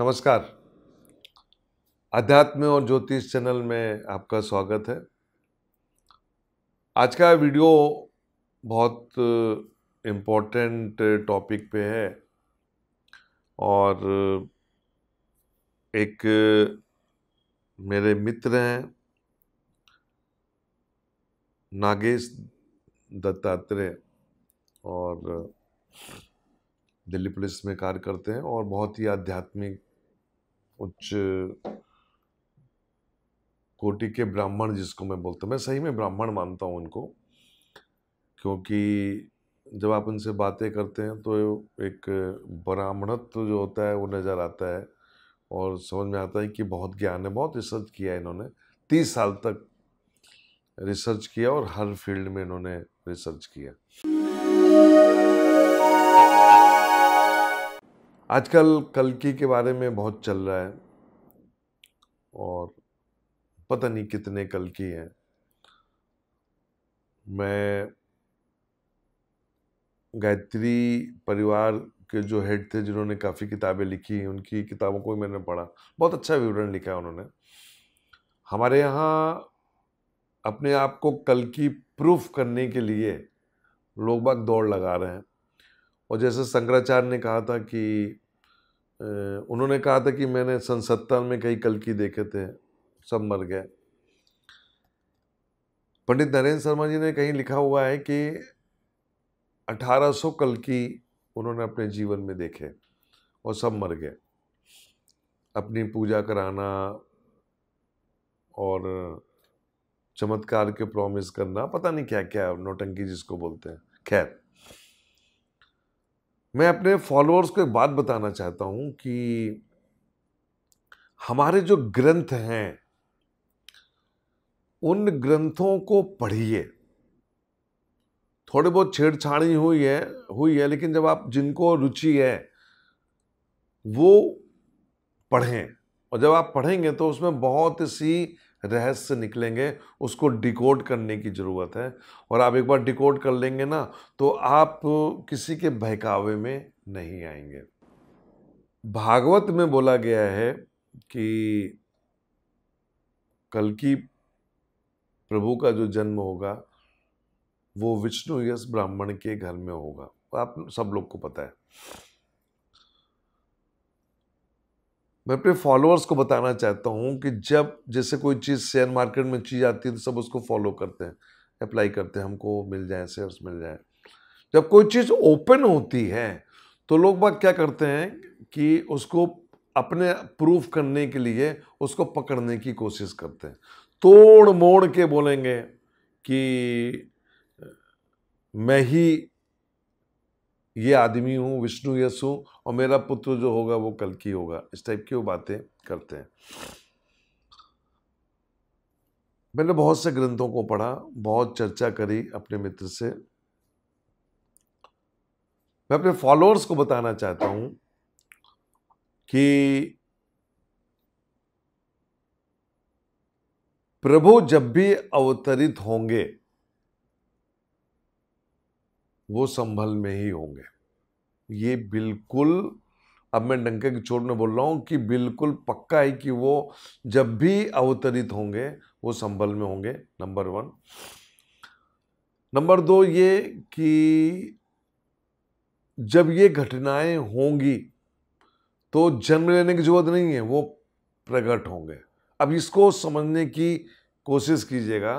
नमस्कार अध्यात्म और ज्योतिष चैनल में आपका स्वागत है आज का वीडियो बहुत इम्पोर्टेंट टॉपिक पे है और एक मेरे मित्र हैं नागेश दत्तात्रेय और दिल्ली पुलिस में कार्य करते हैं और बहुत ही आध्यात्मिक उच्च कोटि के ब्राह्मण जिसको मैं बोलता हूँ मैं सही में ब्राह्मण मानता हूँ उनको क्योंकि जब आप उनसे बातें करते हैं तो एक ब्राह्मणत्व जो होता है वो नज़र आता है और समझ में आता है कि बहुत ज्ञान है बहुत रिसर्च किया है इन्होंने तीस साल तक रिसर्च किया और हर फील्ड में इन्होंने रिसर्च किया आजकल कलकी के बारे में बहुत चल रहा है और पता नहीं कितने कलकी हैं मैं गायत्री परिवार के जो हेड थे जिन्होंने काफ़ी किताबें लिखी उनकी किताबों को भी मैंने पढ़ा बहुत अच्छा विवरण लिखा है उन्होंने हमारे यहाँ अपने आप को कल की प्रूफ करने के लिए लोग बाग दौड़ लगा रहे हैं और जैसे शंकराचार्य ने कहा था कि उन्होंने कहा था कि मैंने सन सत्तर में कई कलकी देखे थे सब मर गए पंडित नरेंद्र शर्मा जी ने कहीं लिखा हुआ है कि 1800 कलकी उन्होंने अपने जीवन में देखे और सब मर गए अपनी पूजा कराना और चमत्कार के प्रॉमिस करना पता नहीं क्या क्या नौटंकी जिसको बोलते हैं खैर मैं अपने फॉलोअर्स को एक बात बताना चाहता हूँ कि हमारे जो ग्रंथ हैं उन ग्रंथों को पढ़िए थोड़े बहुत छेड़छाड़ी हुई है हुई है लेकिन जब आप जिनको रुचि है वो पढ़ें और जब आप पढ़ेंगे तो उसमें बहुत सी रहस्य निकलेंगे उसको डिकोड करने की ज़रूरत है और आप एक बार डिकोड कर लेंगे ना तो आप किसी के बहकावे में नहीं आएंगे भागवत में बोला गया है कि कल की प्रभु का जो जन्म होगा वो विष्णु यश ब्राह्मण के घर में होगा आप सब लोग को पता है मैं अपने फॉलोअर्स को बताना चाहता हूँ कि जब जैसे कोई चीज़ शेयर मार्केट में चीज़ आती है तो सब उसको फॉलो करते हैं अप्लाई करते हैं हमको मिल जाए शेयर्स मिल जाए जब कोई चीज़ ओपन होती है तो लोग बात क्या करते हैं कि उसको अपने प्रूफ करने के लिए उसको पकड़ने की कोशिश करते हैं तोड़ मोड़ के बोलेंगे कि मैं ही ये आदमी हूँ विष्णु यश हूँ और मेरा पुत्र जो होगा वो कल की होगा इस टाइप की वो बातें करते हैं मैंने बहुत से ग्रंथों को पढ़ा बहुत चर्चा करी अपने मित्र से मैं अपने फॉलोअर्स को बताना चाहता हूँ कि प्रभु जब भी अवतरित होंगे वो संभल में ही होंगे ये बिल्कुल अब मैं डंके की चोट में बोल रहा हूँ कि बिल्कुल पक्का है कि वो जब भी अवतरित होंगे वो संभल में होंगे नंबर वन नंबर दो ये कि जब ये घटनाएं होंगी तो जन्म लेने की जरूरत नहीं है वो प्रकट होंगे अब इसको समझने की कोशिश कीजिएगा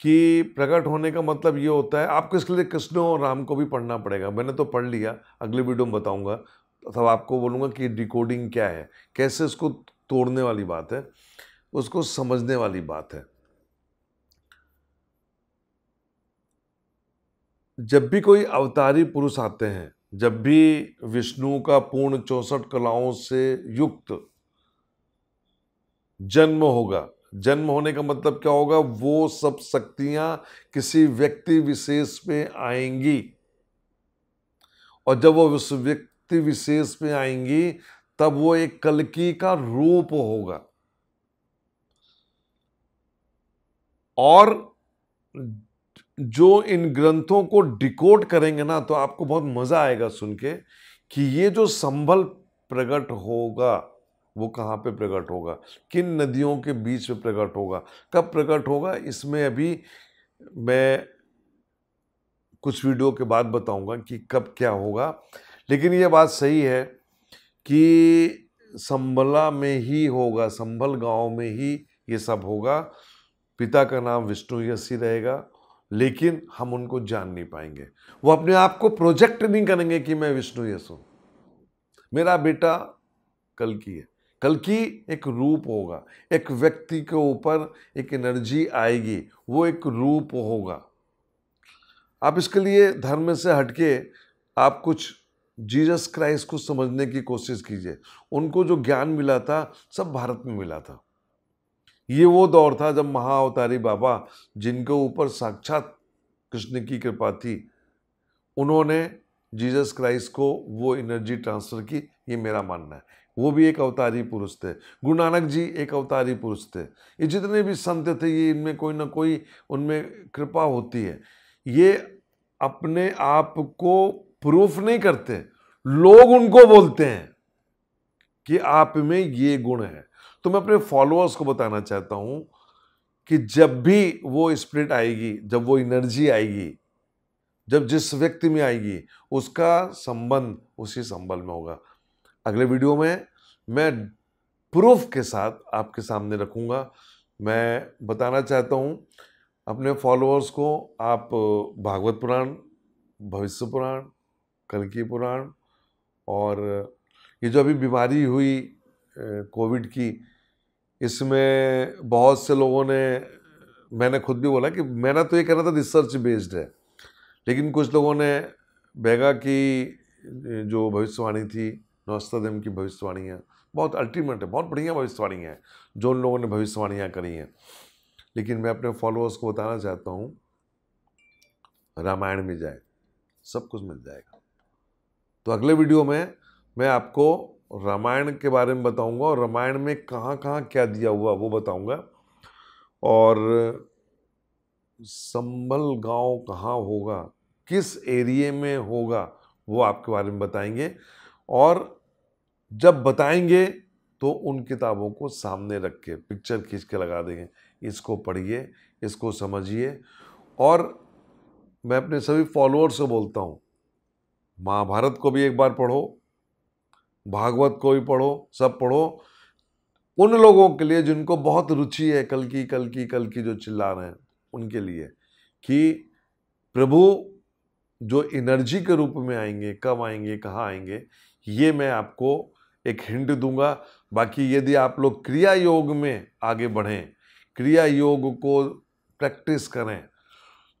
कि प्रकट होने का मतलब ये होता है आपको इसके लिए कृष्ण और राम को भी पढ़ना पड़ेगा मैंने तो पढ़ लिया अगले वीडियो में बताऊंगा तब तो आपको बोलूँगा कि डिकोडिंग क्या है कैसे उसको तोड़ने वाली बात है उसको समझने वाली बात है जब भी कोई अवतारी पुरुष आते हैं जब भी विष्णु का पूर्ण चौसठ कलाओं से युक्त जन्म होगा जन्म होने का मतलब क्या होगा वो सब शक्तियां किसी व्यक्ति विशेष में आएंगी और जब वो उस व्यक्ति विशेष में आएंगी तब वो एक कलकी का रूप होगा और जो इन ग्रंथों को डिकोड करेंगे ना तो आपको बहुत मजा आएगा सुन के कि ये जो संभल प्रकट होगा वो कहाँ पे प्रकट होगा किन नदियों के बीच में प्रकट होगा कब प्रकट होगा इसमें अभी मैं कुछ वीडियो के बाद बताऊंगा कि कब क्या होगा लेकिन ये बात सही है कि संभला में ही होगा संभल गांव में ही ये सब होगा पिता का नाम विष्णु यसी रहेगा लेकिन हम उनको जान नहीं पाएंगे वो अपने आप को प्रोजेक्ट नहीं करेंगे कि मैं विष्णु यस हूँ मेरा बेटा कल की है कल की एक रूप होगा एक व्यक्ति के ऊपर एक एनर्जी आएगी वो एक रूप होगा आप इसके लिए धर्म से हटके आप कुछ जीसस क्राइस्ट को समझने की कोशिश कीजिए उनको जो ज्ञान मिला था सब भारत में मिला था ये वो दौर था जब महाअवतारी बाबा जिनके ऊपर साक्षात कृष्ण की कृपा थी उन्होंने जीसस क्राइस्ट को वो एनर्जी ट्रांसफ़र की ये मेरा मानना है वो भी एक अवतारी पुरुष थे गुरु नानक जी एक अवतारी पुरुष थे ये जितने भी संत थे ये इनमें कोई ना कोई उनमें कृपा होती है ये अपने आप को प्रूफ नहीं करते लोग उनको बोलते हैं कि आप में ये गुण है तो मैं अपने फॉलोअर्स को बताना चाहता हूँ कि जब भी वो स्प्रिट आएगी जब वो एनर्जी आएगी जब जिस व्यक्ति में आएगी उसका संबंध उसी संबल में होगा अगले वीडियो में मैं प्रूफ के साथ आपके सामने रखूँगा मैं बताना चाहता हूँ अपने फॉलोअर्स को आप भागवत पुराण भविष्य पुराण कलकी पुराण और ये जो अभी बीमारी हुई कोविड की इसमें बहुत से लोगों ने मैंने खुद भी बोला कि मैंने तो ये कह रहा था रिसर्च बेस्ड है लेकिन कुछ लोगों ने बेगा की जो भविष्यवाणी थी नौस्तदम की भविष्यवाणियाँ बहुत अल्टीमेट है बहुत बढ़िया भविष्यवाणियाँ हैं जो उन लोगों ने भविष्यवाणियाँ करी हैं लेकिन मैं अपने फॉलोअर्स को बताना चाहता हूँ रामायण में जाए सब कुछ मिल जाएगा तो अगले वीडियो में मैं आपको रामायण के बारे में बताऊंगा और रामायण में कहाँ कहाँ क्या दिया हुआ वो बताऊंगा और संभल गांव कहाँ होगा किस एरिए में होगा वो आपके बारे में बताएंगे और जब बताएंगे तो उन किताबों को सामने रख के पिक्चर खींच के लगा देंगे इसको पढ़िए इसको समझिए और मैं अपने सभी फॉलोअर्स से बोलता हूँ महाभारत को भी एक बार पढ़ो भागवत को भी पढ़ो सब पढ़ो उन लोगों के लिए जिनको बहुत रुचि है कल की कल की कल की जो चिल्ला रहे हैं उनके लिए कि प्रभु जो एनर्जी के रूप में आएंगे कब आएंगे कहाँ आएंगे ये मैं आपको एक हिंट दूंगा बाकी यदि आप लोग क्रिया योग में आगे बढ़ें क्रिया योग को प्रैक्टिस करें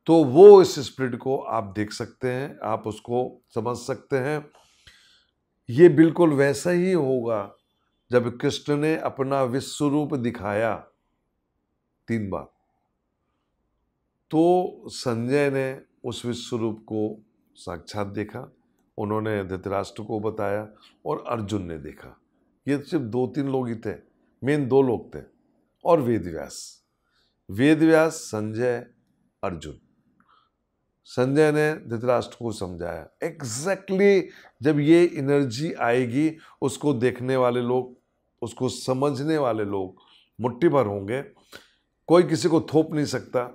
तो वो इस स्प्रिट को आप देख सकते हैं आप उसको समझ सकते हैं ये बिल्कुल वैसा ही होगा जब कृष्ण ने अपना विश्व रूप दिखाया तीन बार तो संजय ने उस विश्व रूप को साक्षात देखा उन्होंने धृतराष्ट्र को बताया और अर्जुन ने देखा ये सिर्फ दो तीन लोग ही थे मेन दो लोग थे और वेदव्यास वेदव्यास संजय अर्जुन संजय ने धृतराष्ट्र को समझाया एग्जैक्टली exactly जब ये एनर्जी आएगी उसको देखने वाले लोग उसको समझने वाले लोग मुट्ठी भर होंगे कोई किसी को थोप नहीं सकता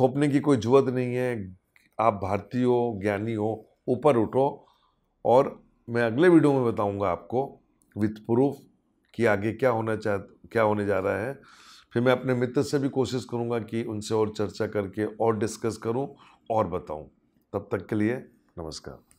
थोपने की कोई जरूरत नहीं है आप भारतीय हो ज्ञानी हो ऊपर उठो और मैं अगले वीडियो में बताऊंगा आपको विथ प्रूफ कि आगे क्या होना चाह क्या होने जा रहा है फिर मैं अपने मित्र से भी कोशिश करूंगा कि उनसे और चर्चा करके और डिस्कस करूं और बताऊं तब तक के लिए नमस्कार